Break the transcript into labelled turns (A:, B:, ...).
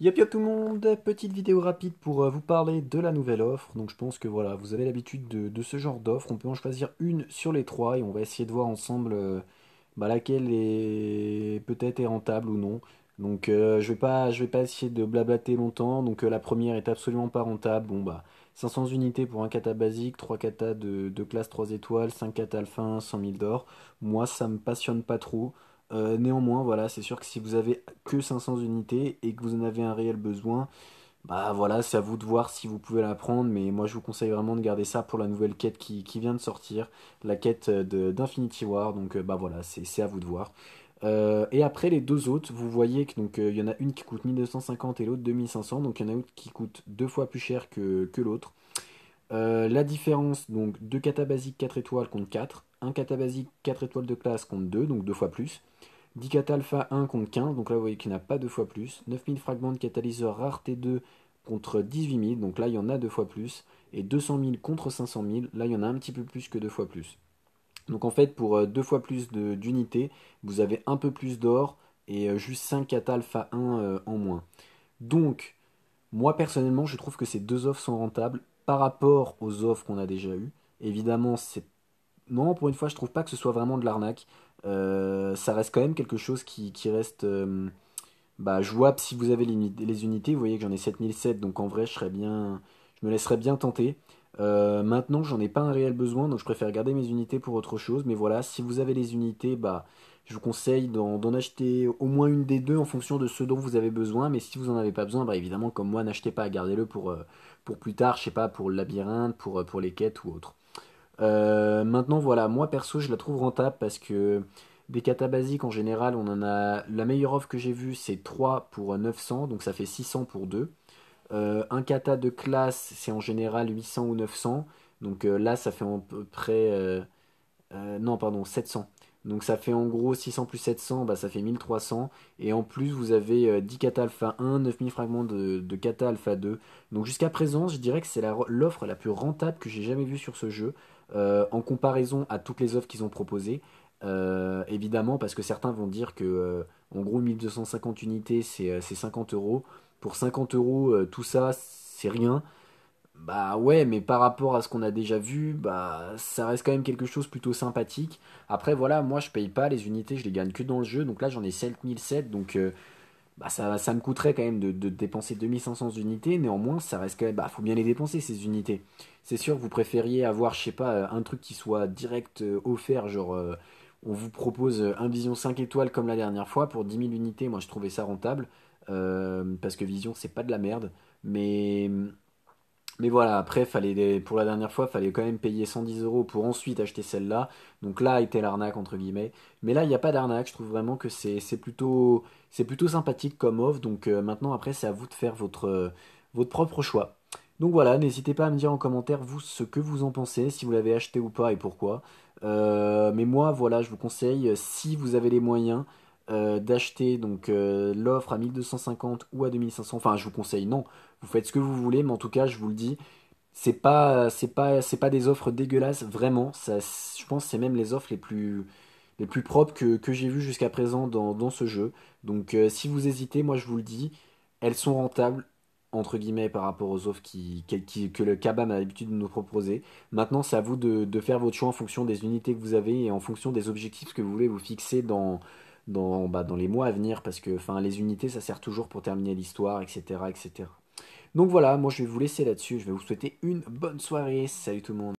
A: Yep à tout le monde, petite vidéo rapide pour euh, vous parler de la nouvelle offre. Donc je pense que voilà, vous avez l'habitude de, ce genre d'offre. On peut en choisir une sur les trois et on va essayer de voir ensemble euh, bah, laquelle est peut-être rentable ou non. Donc euh, je vais pas je vais pas essayer de blablater longtemps. Donc la première est absolument pas rentable. Bon bah 500 unités pour un kata basique, 3 kata de, de classe 3 étoiles, 5 katas alpha, 100 000 d'or. Moi ça me passionne pas trop. Euh, néanmoins, voilà, c'est sûr que si vous avez que 500 unités et que vous en avez un réel besoin, bah voilà, c'est à vous de voir si vous pouvez la prendre, mais moi je vous conseille vraiment de garder ça pour la nouvelle quête qui, vient de sortir, la quête euh, d'Infinity War, donc euh, bah voilà, c'est à vous de voir. et après les deux autres, vous voyez que donc il y en a une qui coûte 1250 et l'autre 2500, donc il y en a une qui coûte deux fois plus cher que, l'autre. la différence donc deux cata 4 étoiles contre 4, 1 kata 4 étoiles de classe contre 2, donc 2 fois plus. 10 kata alpha 1 contre 15, donc là vous voyez qu'il n'y en a pas 2 fois plus. 9000 fragments de catalyseur rare T2 contre 18 000, donc là il y en a 2 fois plus. Et 200 000 contre 500 000, là il y en a un petit peu plus que 2 fois plus. Donc en fait pour 2 euh, fois plus d'unités, vous avez un peu plus d'or et euh, juste 5 kata alpha 1 euh, en moins. Donc moi personnellement je trouve que ces deux offres sont rentables par rapport aux offres qu'on a déjà eues. Évidemment c'est non, pour une fois, je trouve pas que ce soit vraiment de l'arnaque. Euh, ça reste quand même quelque chose qui, qui reste euh, bah, jouable si vous avez les unités. Vous voyez que j'en ai 7007, donc en vrai, je, serais bien, je me laisserais bien tenter. Euh, maintenant, j'en ai pas un réel besoin, donc je préfère garder mes unités pour autre chose. Mais voilà, si vous avez les unités, bah, je vous conseille d'en acheter au moins une des deux en fonction de ce dont vous avez besoin. Mais si vous n'en avez pas besoin, bah, évidemment, comme moi, n'achetez pas, gardez-le pour, pour plus tard, je sais pas, pour le labyrinthe, pour, pour les quêtes ou autre. Euh, maintenant, voilà, moi perso, je la trouve rentable parce que des katas basiques en général, on en a. La meilleure offre que j'ai vue, c'est 3 pour 900, donc ça fait 600 pour 2. Euh, un kata de classe, c'est en général 800 ou 900, donc euh, là, ça fait à peu près. non, pardon, 700. Donc ça fait en gros 600 plus 700, bah ça fait 1300. Et en plus, vous avez 10 euh, kata alpha 1, 9000 fragments de, de kata alpha 2. Donc jusqu'à présent, je dirais que c'est l'offre la, plus rentable que j'ai jamais vue sur ce jeu, euh, en comparaison à toutes les offres qu'ils ont proposées. Euh, évidemment, parce que certains vont dire que, en gros, 1250 unités, c'est 50 euros. Pour 50 euros, tout ça, c'est rien. Bah ouais, mais par rapport à ce qu'on a déjà vu, bah ça reste quand même quelque chose plutôt sympathique. Après voilà, moi je paye pas les unités, je les gagne que dans le jeu, donc là j'en ai 7007, donc euh, bah ça, ça, me coûterait quand même de, dépenser 2500 unités, néanmoins ça reste quand même, bah faut bien les dépenser ces unités. C'est sûr que vous préfériez avoir, je sais pas, euh, un truc qui soit direct euh, offert, genre on vous propose un Vision 5 étoiles comme la dernière fois pour 10 000 unités, moi je trouvais ça rentable, parce que Vision c'est pas de la merde, mais mais voilà, après, fallait, pour la dernière fois, il fallait quand même payer 110 euros pour ensuite acheter celle-là. Donc là était l'arnaque, entre guillemets. Mais là, il n'y a pas d'arnaque. Je trouve vraiment que c'est plutôt, plutôt sympathique comme off. Donc euh, maintenant, après, c'est à vous de faire votre, euh, votre propre choix. Donc voilà, n'hésitez pas à me dire en commentaire vous ce que vous en pensez, si vous l'avez acheté ou pas et pourquoi. Euh, mais moi, voilà, je vous conseille, si vous avez les moyens, euh, d'acheter donc euh, l'offre à 1250 ou à 2500. Enfin, je vous conseille non. Vous faites ce que vous voulez, mais en tout cas, je vous le dis, c'est pas c'est pas c'est pas des offres dégueulasses vraiment. Ça, je pense, c'est même les offres les plus les plus propres que, j'ai vues jusqu'à présent dans, dans, ce jeu. Donc, euh, si vous hésitez, moi je vous le dis, elles sont rentables entre guillemets par rapport aux offres qui, que le Kabam a l'habitude de nous proposer. Maintenant, c'est à vous de, de, faire votre choix en fonction des unités que vous avez et en fonction des objectifs que vous voulez vous fixer dans, dans, bah, dans les mois à venir, parce que enfin, les unités, ça sert toujours pour terminer l'histoire, etc., etc. Donc voilà, moi je vais vous laisser là-dessus, je vais vous souhaiter une bonne soirée, salut tout le monde